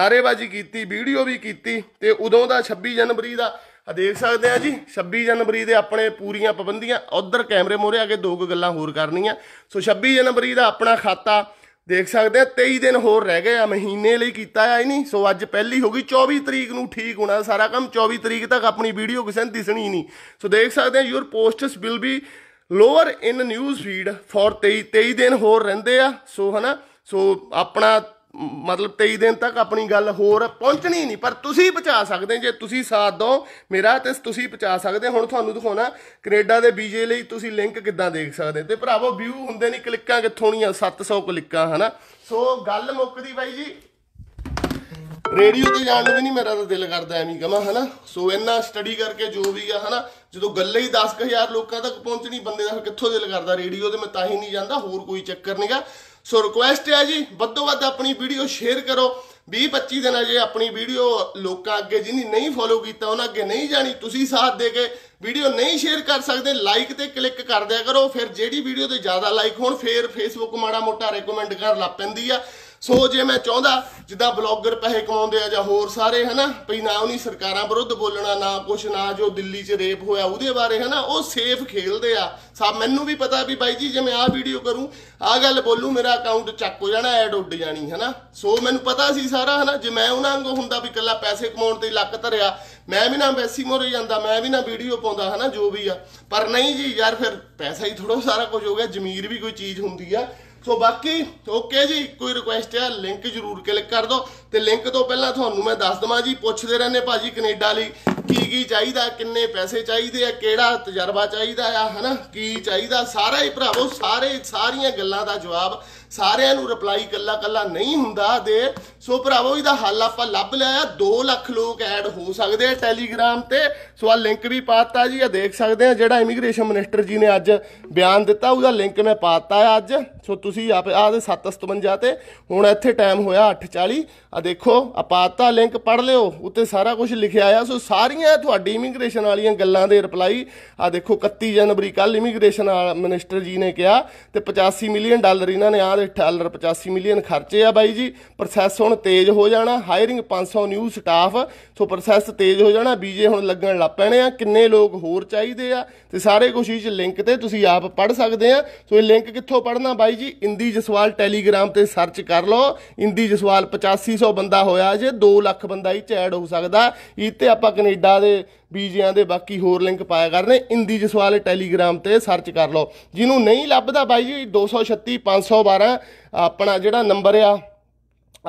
ਨਾਰੇਬਾਜ਼ੀ ਕੀਤੀ ਵੀਡੀਓ ਵੀ ਕੀਤੀ ਤੇ ਉਦੋਂ ਦਾ 26 ਜਨਵਰੀ ਦਾ ਆ ਦੇਖ ਸਕਦੇ ਆ ਜੀ 26 ਜਨਵਰੀ ਦੇ ਆਪਣੇ ਪੂਰੀਆਂ ਪਾਬੰਦੀਆਂ ਉਧਰ ਕੈਮਰੇ ਮੋਰੇ ਆ ਕੇ ਦੋ ਗੱਲਾਂ ਹੋਰ ਕਰਨੀਆਂ ਸੋ 26 ਜਨਵਰੀ ਦਾ ਆਪਣਾ ਖਾਤਾ ਦੇਖ ਸਕਦੇ ਆ 23 ਦਿਨ ਹੋਰ ਰਹਿ ਗਏ ਆ ਮਹੀਨੇ ਲਈ ਕੀਤਾ ਆ ਨਹੀਂ ਸੋ ਅੱਜ ਪਹਿਲੀ ਹੋ ਗਈ 24 ਤਰੀਕ ਨੂੰ ਠੀਕ ਹੋਣਾ ਸਾਰਾ ਕੰਮ 24 ਤਰੀਕ ਤੱਕ ਆਪਣੀ ਵੀਡੀਓ ਕਿਸੇ ਨੂੰ ਦਿਸਣੀ ਨਹੀਂ ਸੋ ਦੇਖ ਸਕਦੇ ਆ your posts will be lower in news feed for 23 23 ਦਿਨ ਹੋਰ ਰਹਿੰਦੇ ਆ ਸੋ ਹਨਾ ਸੋ ਆਪਣਾ ਮਤਲਬ 23 ਦਿਨ ਤੱਕ ਆਪਣੀ ਗੱਲ ਹੋਰ ਪਹੁੰਚਣੀ ਨਹੀਂ ਪਰ ਤੁਸੀਂ ਪਹੁੰਚਾ ਸਕਦੇ ਜੇ ਤੁਸੀਂ ਸਾਥ ਦਿਓ ਮੇਰਾ ਤੇ ਤੁਸੀਂ ਪਹੁੰਚਾ ਸਕਦੇ ਹੁਣ ਤੁਹਾਨੂੰ ਦਿਖਾਉਣਾ ਕੈਨੇਡਾ ਦੇ ਵੀਜ਼ੇ ਲਈ ਤੁਸੀਂ ਲਿੰਕ ਕਿੱਦਾਂ ਦੇਖ ਸਕਦੇ ਤੇ ਭਰਾਵੋ ਵਿਊ ਹੁੰਦੇ ਨਹੀਂ ਕਲਿੱਕਾਂ ਕਿੱਥੋਂ ਨਹੀਂ 700 ਕਲਿੱਕਾਂ ਹਨਾ ਸੋ ਗੱਲ ਮੁੱਕਦੀ ਬਾਈ ਜੀ ਰੇਡੀਓ ਤੇ ਜਾਣ ਨੂੰ ਵੀ ਨਹੀਂ ਮੇਰਾ ਤਾਂ ਦਿਲ ਕਰਦਾ ਐਵੇਂ ਕਮਾ ਹਨਾ ਸੋ ਇੰਨਾ ਸਟੱਡੀ ਕਰਕੇ ਜੋ ਵੀ ਆ ਹਨਾ ਜਦੋਂ ਗੱਲੇ ਹੀ 10000 ਲੋਕਾਂ ਤੱਕ ਪਹੁੰਚਣੀ ਬੰਦੇ ਦਾ ਕਿੱਥੋਂ ਦਿਲ ਕਰਦਾ ਰੇਡੀਓ ਤੇ ਮੈਂ ਤਾਂ ਹੀ ਨਹੀਂ ਜਾਂਦਾ ਹੋਰ ਕੋਈ ਚੱਕਰ ਨਹੀਂਗਾ ਸੋ ਰਿਕੁਐਸਟ ਹੈ ਜੀ ਵੱਧੋ ਵੱਧ ਆਪਣੀ ਵੀਡੀਓ ਸ਼ੇਅਰ ਕਰੋ 20-25 ਦਿਨਾਂ ਜੇ ਆਪਣੀ ਵੀਡੀਓ ਲੋਕਾਂ ਅੱਗੇ ਜਿਨੀ ਨਹੀਂ ਫੋਲੋ ਕੀਤਾ ਉਹਨਾਂ ਅੱਗੇ ਨਹੀਂ ਜਾਣੀ ਤੁਸੀਂ ਸਾਥ ਦੇ ਕੇ ਵੀਡੀਓ ਨਹੀਂ ਸ਼ੇਅਰ ਕਰ ਸਕਦੇ ਲਾਈਕ ਤੇ ਕਲਿੱਕ ਕਰ ਦਿਆ ਕਰੋ ਫਿਰ ਜਿਹੜੀ ਵੀਡੀਓ ਤੇ ਜ਼ਿਆਦਾ ਲਾਈਕ ਹੋਣ ਫਿਰ ਫੇਸਬੁੱਕ ਮਾੜਾ ਮੋਟਾ ਰეკਮੈਂਡ ਕਰ ਲਾ ਪੈਂਦੀ ਆ ਸੋ ਜੇ ਮੈਂ ਚਾਹੁੰਦਾ ਜਿੱਦਾਂ ਬਲੌਗਰ ਪੈਸੇ ਕਮਾਉਂਦੇ ਆ ਜਾਂ ਹੋਰ ਸਾਰੇ ਹਨਾ ਭਈ ਨਾ ਉਹਨੀ ਸਰਕਾਰਾਂ ਵਿਰੁੱਧ ਬੋਲਣਾ ਨਾ ਕੁਛ ਨਾ ਜੋ ਦਿੱਲੀ 'ਚ ਰੇਪ ਹੋਇਆ ਉਹਦੇ ਬਾਰੇ ਹਨਾ ਉਹ ਸੇਫ ਖੇਲਦੇ ਆ ਸਭ ਮੈਨੂੰ ਵੀ ਪਤਾ ਵੀ ਬਾਈ ਜੀ ਜੇ ਮੈਂ ਆਹ ਵੀਡੀਓ ਕਰੂੰ ਆਹ ਗੱਲ ਬੋਲੂ ਮੇਰਾ ਅਕਾਊਂਟ ਚੱਕ ਹੋ ਜਾਣਾ ਐਡ ਉੱਡ ਜਾਣੀ ਹਨਾ ਸੋ ਮੈਨੂੰ ਪਤਾ ਸੀ ਸਾਰਾ ਹਨਾ ਜੇ ਮੈਂ ਉਹਨਾਂ ਵਾਂਗੂ ਹੁੰਦਾ ਵੀ ਕੱਲਾ ਪੈਸੇ ਕਮਾਉਣ ਤੇ ਲੱਕ ਧਰਿਆ ਮੈਂ ਵੀ ਨਾ ਬੈਸੀ ਮੋਰੇ ਜਾਂਦਾ ਮੈਂ ਵੀ ਨਾ ਵੀਡੀਓ ਪਾਉਂਦਾ ਹਨਾ ਜੋ ਵੀ ਆ ਪਰ ਨਹੀਂ ਜੀ ਯਾਰ ਫਿਰ ਪੈਸਾ ਹੀ ਥੋੜਾ ਸਾਰਾ ਕੁਝ ਹੋ ਗਿਆ ਜ਼ਮੀਰ ਵੀ ਕੋਈ ਚੀਜ਼ ਹੁੰਦੀ ਆ ਸੋ ਬਾਕੀ ਓਕੇ ਜੀ ਕੋਈ ਰਿਕੁਐਸਟ ਹੈ ਲਿੰਕ ਜਰੂਰ ਕਲਿੱਕ ਕਰ ਦਿਓ ਤੇ ਲਿੰਕ ਤੋਂ ਪਹਿਲਾਂ ਤੁਹਾਨੂੰ ਮੈਂ ਦੱਸ ਦਵਾਂ ਜੀ ਪੁੱਛਦੇ ਰਹਿੰਦੇ ਭਾਜੀ ਕੈਨੇਡਾ ਲਈ ਕੀ ਕੀ ਚਾਹੀਦਾ ਕਿੰਨੇ ਪੈਸੇ ਚਾਹੀਦੇ ਆ ਕਿਹੜਾ ਤਜਰਬਾ ਚਾਹੀਦਾ ਆ ਹਨਾ ਕੀ ਚਾਹੀਦਾ ਸਾਰਾ ਹੀ ਭਰਾਵੋ ਸਾਰੇ ਸਾਰੀਆਂ ਗੱਲਾਂ ਦਾ ਜਵਾਬ ਸਾਰਿਆਂ ਨੂੰ ਰਿਪਲਾਈ ਕੱਲਾ ਕੱਲਾ ਨਹੀਂ ਹੁੰਦਾ ਦੇ ਸੋ ਭਰਾਵੋ ਇਹਦਾ ਹੱਲ ਆਪਾਂ ਲੱਭ ਲਿਆ 2 ਲੱਖ ਲੋਕ ਐਡ ਹੋ ਸਕਦੇ ਆ ਟੈਲੀਗ੍ਰਾਮ ਤੇ ਸੋ ਆ ਲਿੰਕ ਵੀ ਪਾਤਾ ਜੀ ਆ ਦੇਖ ਸਕਦੇ ਆ ਜਿਹੜਾ ਇਮੀਗ੍ਰੇਸ਼ਨ ਮਿਨਿਸਟਰ ਜੀ ਨੇ ਅੱਜ ਬਿਆਨ ਦਿੱਤਾ ਉਹਦਾ ਲਿੰਕ ਮੈਂ ਪਾਤਾ ਅੱਜ ਸੋ ਤੁਸੀਂ ਆਪ ਆ ਦੇ 757 ਤੇ ਹੁਣ ਇੱਥੇ ਟਾਈਮ ਹੋਇਆ 8:40 ਆ ਦੇਖੋ ਆਪਾਤਾ ਲਿੰਕ ਪੜ ਲਿਓ ਉੱਤੇ ਸਾਰਾ ਕੁਝ ਲਿਖਿਆ ਆ ਸੋ ਸਾਰੀਆਂ ਤੁਹਾਡੀ ਇਮੀਗ੍ਰੇਸ਼ਨ ਵਾਲੀਆਂ ਗੱਲਾਂ ਦੇ ਰਿਪਲਾਈ ਆ ਦੇਖੋ 31 ਜਨਵਰੀ ਕੱਲ ਇਮੀਗ੍ਰੇਸ਼ਨ ਮਿਨਿਸਟਰ ਜੀ ਨੇ ਕਿਹਾ ਤੇ 85 ਮਿਲੀਅਨ ਡਾਲਰ ਇਹਨਾਂ ਨੇ ਆ ਡਾਲਰ 85 ਮਿਲੀਅਨ ਖਰਚੇ ਆ ਬਾਈ ਜੀ ਪ੍ਰੋਸੈਸ ਹੁਣ ਤੇਜ਼ ਹੋ ਜਾਣਾ hiring 500 new staff so process ਤੇਜ਼ ਹੋ ਜਾਣਾ ਵੀਜ਼ੇ ਹੁਣ ਲੱਗਣ ਲੱਗ ਪੈਣੇ ਆ ਕਿੰਨੇ ਲੋਕ ਹੋਰ ਚਾਹੀਦੇ ਆ ਤੇ ਸਾਰੇ ਕੁਝ ਇਸ ਲਿੰਕ ਤੇ ਤੁਸੀਂ ਆਪ ਪੜ ਸਕਦੇ ਆ ਸੋ ਇਹ ਲਿੰਕ ਕਿੱਥੋਂ ਪੜਨਾ ਬਾਈ ਜੀ ਇੰਦੀ ਜਸਵਾਲ ਟੈਲੀਗ੍ਰਾਮ ਤੇ ਸਰਚ ਕਰ ਲਓ ਇੰਦੀ ਜਸਵਾਲ 8500 300 ਬੰਦਾ ਹੋਇਆ ਜੇ 2 ਲੱਖ ਬੰਦਾ ਹੀ ਚੈਡ ਹੋ ਸਕਦਾ ਇਤੇ ਆਪਾਂ ਕੈਨੇਡਾ ਦੇ ਬੀਜਿਆਂ ਦੇ ਬਾਕੀ ਹੋਰ ਲਿੰਕ ਪਾਇਆ ਕਰਨੇ ਇੰਦੀ ਜਸਵਾਲ ਟੈਲੀਗ੍ਰਾਮ ਤੇ ਸਰਚ ਕਰ ਲਓ ਜਿਹਨੂੰ ਨਹੀਂ ਲੱਭਦਾ ਬਾਈ ਜੀ 236 512 ਆਪਣਾ ਜਿਹੜਾ ਨੰਬਰ ਆ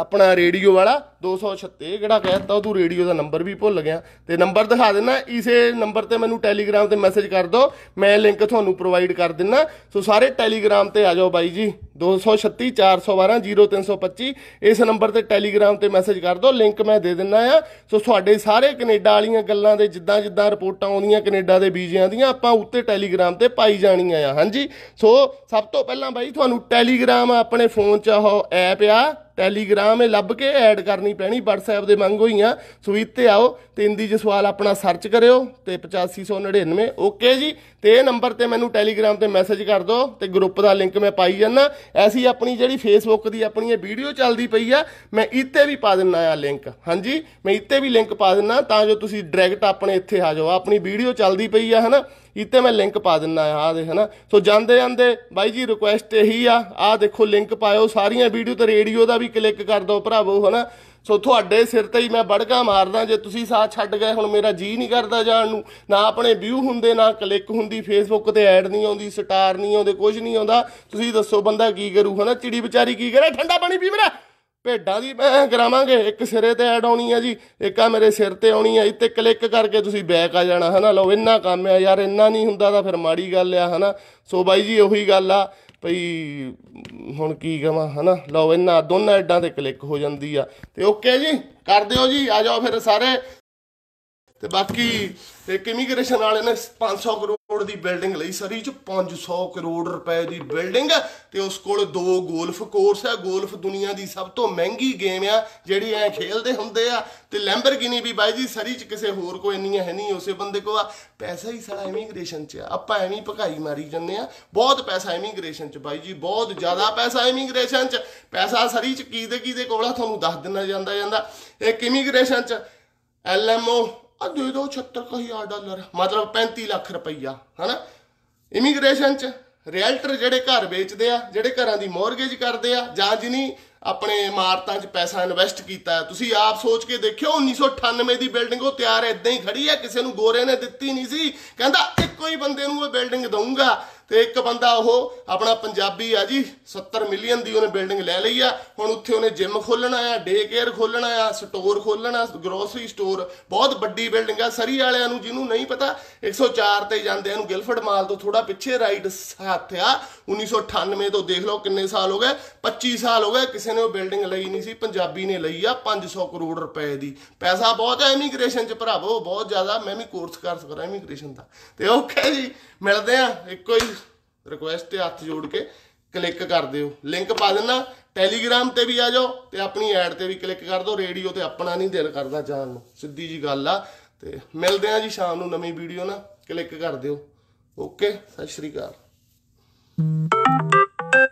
ਆਪਣਾ ਰੇਡੀਓ ਵਾਲਾ 236 ਕਿਹੜਾ ਕਹਿਤਾ ਉਹ ਤੂੰ ਰੇਡੀਓ ਦਾ ਨੰਬਰ ਵੀ ਭੁੱਲ ਗਿਆ ਤੇ ਨੰਬਰ ਦਿਖਾ ਦੇਣਾ ਇਸੇ ਨੰਬਰ ਤੇ ਮੈਨੂੰ ਟੈਲੀਗ੍ਰਾਮ ਤੇ ਮੈਸੇਜ ਕਰ ਦਿਓ ਮੈਂ ਲਿੰਕ ਤੁਹਾਨੂੰ ਪ੍ਰੋਵਾਈਡ ਕਰ ਦਿੰਨਾ ਸੋ ਸਾਰੇ ਟੈਲੀਗ੍ਰਾਮ ਤੇ ਆ ਜਾਓ ਬਾਈ ਜੀ 236 412 0325 ਇਸ ਨੰਬਰ ਤੇ ਟੈਲੀਗ੍ਰਾਮ ਤੇ ਮੈਸੇਜ ਕਰ ਦਿਓ ਲਿੰਕ ਮੈਂ ਦੇ ਦਿੰਨਾ ਆ ਸੋ ਤੁਹਾਡੇ ਸਾਰੇ ਕੈਨੇਡਾ ਵਾਲੀਆਂ ਗੱਲਾਂ ਦੇ ਜਿੱਦਾਂ ਜਿੱਦਾਂ ਰਿਪੋਰਟਾਂ ਆਉਂਦੀਆਂ ਕੈਨੇਡਾ ਦੇ ਵੀਜ਼ਿਆਂ ਦੀਆਂ ਆਪਾਂ ਉੱਤੇ ਟੈਲੀਗ੍ਰਾਮ ਤੇ ਪਾਈ ਜਾਣੀਆਂ ਆ ਹਾਂਜੀ ਸੋ ਸਭ ਤੋਂ ਪਹਿਲਾਂ ਬਾਈ ਤੁਹਾਨੂੰ ਟੈਲੀਗ੍ਰਾਮ ਆਪਣੇ ਫੋਨ 'ਚ ਉਹ ਐਪ ਆ ਟੈਲੀਗ੍ਰਾਮ ਇਹ ਲੱਭ ਕੇ ਐਡ ਕਰਨੀ ਪੈਣੀ WhatsApp ਦੇ ਮੰਗ ਹੋਈਆਂ ਸਵੀਤ ਤੇ ਆਓ ਤੇ ਇੰਦੀ ਸਵਾਲ ਆਪਣਾ ਸਰਚ ਕਰਿਓ ਤੇ 8599 ਓਕੇ ਜੀ ਤੇ ਇਹ ਨੰਬਰ ਤੇ ਮੈਨੂੰ ਟੈਲੀਗ੍ਰਾਮ ਤੇ ਮੈਸੇਜ ਕਰ ਦਿਓ ਤੇ ਗਰੁੱਪ ਦਾ ਲਿੰਕ ਮੈਂ ਪਾਈ ਜਾਂਦਾ ਐਸੀ ਆਪਣੀ ਜਿਹੜੀ ਫੇਸਬੁੱਕ ਦੀ ਆਪਣੀ ਇਹ ਵੀਡੀਓ ਚੱਲਦੀ ਪਈ ਆ ਮੈਂ ਇੱਥੇ ਵੀ ਪਾ ਦਿੰਨਾ ਆ ਲਿੰਕ ਹਾਂਜੀ ਮੈਂ ਇੱਥੇ ਵੀ ਲਿੰਕ ਪਾ ਦਿੰਨਾ ਤਾਂ ਜੋ ਤੁਸੀਂ ਡਾਇਰੈਕਟ ਆਪਣੇ ਇੱਥੇ ਆ ਜਾਓ ਆਪਣੀ ਵੀਡੀਓ ਚੱਲਦੀ ਪਈ ਆ ਹਨਾ ਇੱਥੇ ਮੈਂ ਲਿੰਕ ਪਾ ਦਿੰਨਾ ਆ ਦੇ ਹਨਾ ਸੋ ਜਾਂਦੇ ਜਾਂਦੇ ਬਾਈ ਜੀ ਰਿਕੁਐਸਟ ਇਹੀ ਆ ਆ ਦੇਖੋ ਲਿੰਕ ਪਾਇਓ ਸਾਰੀਆਂ ਵੀਡੀਓ ਤੇ ਰੇਡੀਓ ਦਾ ਵੀ ਕਲਿੱਕ ਕਰ ਦਿਓ ਭਰਾਵੋ ਹਨਾ ਸੋ ਤੁਹਾਡੇ ਸਿਰ ਤੇ ਹੀ ਮੈਂ ਬੜਗਾ ਮਾਰਦਾ ਜੇ ਤੁਸੀਂ ਸਾਥ ਛੱਡ ਗਏ ਹੁਣ ਮੇਰਾ ਜੀ ਨਹੀਂ ਕਰਦਾ ਜਾਣ ਨੂੰ ਨਾ ਆਪਣੇ ਵਿਊ ਹੁੰਦੇ ਨਾ ਕਲਿੱਕ ਹੁੰਦੀ ਫੇਸਬੁੱਕ ਤੇ ਐਡ ਨਹੀਂ ਆਉਂਦੀ ਸਟਾਰ ਨਹੀਂ ਆਉਂਦੇ ਕੁਝ ਨਹੀਂ ਆਉਂਦਾ ਤੁਸੀਂ ਦੱਸੋ ਬੰਦਾ ਕੀ ਕਰੂ ਹਨਾ ਚਿੜੀ ਵਿਚਾਰੀ ਕੀ ਕਰੇ ਠੰਡਾ ਪਾਣੀ ਪੀ ਮੇਰਾ ਭੇਡਾਂ ਦੀ ਮੈਂ ਕਰਾਵਾਂਗੇ ਇੱਕ ਸਿਰੇ ਤੇ ਐਡ ਆਉਣੀ ਹੈ ਜੀ ਇੱਕ ਆ ਮੇਰੇ ਸਿਰ ਤੇ ਆਉਣੀ ਹੈ ਇੱਥੇ ਕਲਿੱਕ ਕਰਕੇ ਤੁਸੀਂ ਬੈਕ ਆ ਜਾਣਾ ਹਨਾ ਲਓ ਇੰਨਾ ਕੰਮ ਆ ਯਾਰ ਇੰਨਾ ਨਹੀਂ ਹੁੰਦਾ ਤਾਂ ਫਿਰ ਮਾੜੀ ਗੱਲ ਆ ਹਨਾ ਸੋ ਬਾਈ ਜੀ ਉਹੀ ਗੱਲ ਆ ਭਈ ਹੁਣ ਕੀ ਕਹਾਂ ਹਨਾ ਲਓ ਇੰਨਾ ਦੋਨਾਂ ਐਡਾਂ ਤੇ ਕਲਿੱਕ ਹੋ ਜਾਂਦੀ ਆ ਤੇ ਓਕੇ ਜੀ ਕਰ ਦਿਓ ਜੀ ਆ ਜਾਓ ਫਿਰ ਸਾਰੇ ਤੇ ਬਾਕੀ ਇਮੀਗ੍ਰੇਸ਼ਨ ਵਾਲੇ ਨੇ 500 ਕਰੋੜ ਦੀ ਬਿਲਡਿੰਗ ਲਈ ਸਰੀ ਚ 500 ਕਰੋੜ ਰੁਪਏ ਦੀ ਬਿਲਡਿੰਗ ਤੇ ਉਸ ਕੋਲ ਦੋ ਗੋਲਫ ਕੋਰਸ ਹੈ ਗੋਲਫ ਦੁਨੀਆ ਦੀ ਸਭ ਤੋਂ ਮਹਿੰਗੀ ਗੇਮ ਆ ਜਿਹੜੀ ਐ ਖੇਲਦੇ ਹੁੰਦੇ ਆ ਤੇ ਲੈਂਬਰਗਿਨੀ ਵੀ ਬਾਈ ਜੀ ਸਰੀ ਚ ਕਿਸੇ ਹੋਰ ਕੋ ਇੰਨੀਆਂ ਹੈ ਨਹੀਂ ਉਸੇ ਬੰਦੇ ਕੋ ਆ ਪੈਸਾ ਹੀ ਸਾਲਾ ਇਮੀਗ੍ਰੇਸ਼ਨ ਚ ਆਪਾਂ ਐਵੇਂ ਭਗਾਈ ਮਾਰੀ ਜੰਨੇ ਆ ਬਹੁਤ ਪੈਸਾ ਇਮੀਗ੍ਰੇਸ਼ਨ ਚ ਬਾਈ ਜੀ ਬਹੁਤ ਜ਼ਿਆਦਾ ਪੈਸਾ ਇਮੀਗ੍ਰੇਸ਼ਨ ਚ ਪੈਸਾ ਸਰੀ ਚ ਕੀਦੇ ਕੀਦੇ ਕੋਲ ਆ ਤੁਹਾਨੂੰ ਦੱਸ ਦਿੰਨਾ ਜਾਂਦਾ ਜਾਂਦਾ ਇੱਕ ਇਮੀਗ੍ਰੇਸ਼ਨ ਚ ਐਲਐਮਓ ਆ ਦੇ ਕਹੀ 76000 ਡਾਲਰ ਮਤਲਬ 35 ਲੱਖ ਰੁਪਈਆ ਹਨਾ ਇਮੀਗ੍ਰੇਸ਼ਨ ਚ ਰੀਅਲਟਰ ਜਿਹੜੇ ਘਰ ਵੇਚਦੇ ਆ ਜਿਹੜੇ ਘਰਾਂ ਦੀ ਮੌਰਗੇਜ ਕਰਦੇ ਆ ਜਾਂ ਜਿਨੀ ਆਪਣੇ ਇਮਾਰਤਾਂ 'ਚ ਪੈਸਾ ਇਨਵੈਸਟ ਕੀਤਾ ਤੁਸੀਂ ਆਪ ਸੋਚ ਕੇ ਦੇਖਿਓ 1998 ਦੀ ਬਿਲਡਿੰਗ ਉਹ ਤਿਆਰ ਐਦਾਂ ਹੀ ਖੜੀ ਹੈ ਕਿਸੇ ਨੂੰ ਗੋਰੇ ਨੇ ਦਿੱਤੀ ਨਹੀਂ ਸੀ ਕਹਿੰਦਾ ਇੱਕੋ ਹੀ ਬੰਦੇ ਨੂੰ ਉਹ ਬਿਲਡਿੰਗ ਦਊਂਗਾ ਤੇ ਇੱਕ ਬੰਦਾ ਉਹ ਆਪਣਾ ਪੰਜਾਬੀ ਆ ਜੀ 70 ਮਿਲੀਅਨ ਦੀ ਉਹਨੇ ਬਿਲਡਿੰਗ ਲੈ ਲਈ ਆ ਹੁਣ ਉੱਥੇ ਉਹਨੇ ਜਿਮ ਖੋਲਣਾ ਆ ਡੇ ਕੇਅਰ ਖੋਲਣਾ ਆ ਸਟੋਰ ਖੋਲਣਾ ਗਰੋਸਰੀ ਸਟੋਰ ਬਹੁਤ ਵੱਡੀ ਬਿਲਡਿੰਗ ਆ ਸਰੀ ਵਾਲਿਆਂ ਨੂੰ ਜਿਹਨੂੰ ਨਹੀਂ ਪਤਾ 104 ਤੇ ਜਾਂਦੇ ਨੂੰ ਗਿਲਫਰਡ ਮਾਲ ਤੋਂ ਥੋੜਾ ਪਿੱਛੇ ਰਾਈਟ ਸਾਥ ਆ 1998 ਤੋਂ ਦੇਖ ਲਓ ਕਿੰਨੇ ਸਾਲ ਹੋ ਗਏ 25 ਸਾਲ ਹੋ ਗਏ ਕਿਸੇ ਕਿਸੇ ਨੇ ਉਹ ਬਿਲਡਿੰਗ ਲਈ ਨਹੀਂ ਸੀ ਪੰਜਾਬੀ ਨੇ ਲਈ ਆ 500 ਕਰੋੜ ਰੁਪਏ ਦੀ ਪੈਸਾ ਬਹੁਤ ਹੈ ਇਮੀਗ੍ਰੇਸ਼ਨ 'ਚ ਭਰਾਵੋ ਬਹੁਤ ਜ਼ਿਆਦਾ ਮੈਂ ਵੀ ਕੋਰਸ ਕਰ ਸਕਦਾ ਇਮੀਗ੍ਰੇਸ਼ਨ ਦਾ ਤੇ ਓਕੇ ਜੀ ਮਿਲਦੇ ਆ ਇੱਕੋ ਹੀ ਰਿਕੁਐਸਟ ਤੇ ਹੱਥ ਜੋੜ ਕੇ ਕਲਿੱਕ ਕਰ ਦਿਓ ਲਿੰਕ ਪਾ ਦੇਣਾ ਟੈਲੀਗ੍ਰਾਮ ਤੇ ਵੀ ਆ ਜਾਓ ਤੇ ਆਪਣੀ ਐਡ ਤੇ ਵੀ ਕਲਿੱਕ ਕਰ ਦਿਓ ਰੇਡੀਓ ਤੇ ਆਪਣਾ ਨਹੀਂ ਦਿਲ ਕਰਦਾ ਜਾਣ ਨੂੰ ਸਿੱਧੀ ਜੀ ਗੱਲ ਆ ਤੇ ਮਿਲਦੇ ਆ ਜੀ ਸ਼ਾਮ ਨੂੰ ਨਵੀਂ ਵੀਡੀਓ ਨਾਲ ਕਲਿੱਕ ਕਰ ਦਿਓ ਓਕੇ ਸਤਿ ਸ਼੍ਰੀ ਅਕਾਲ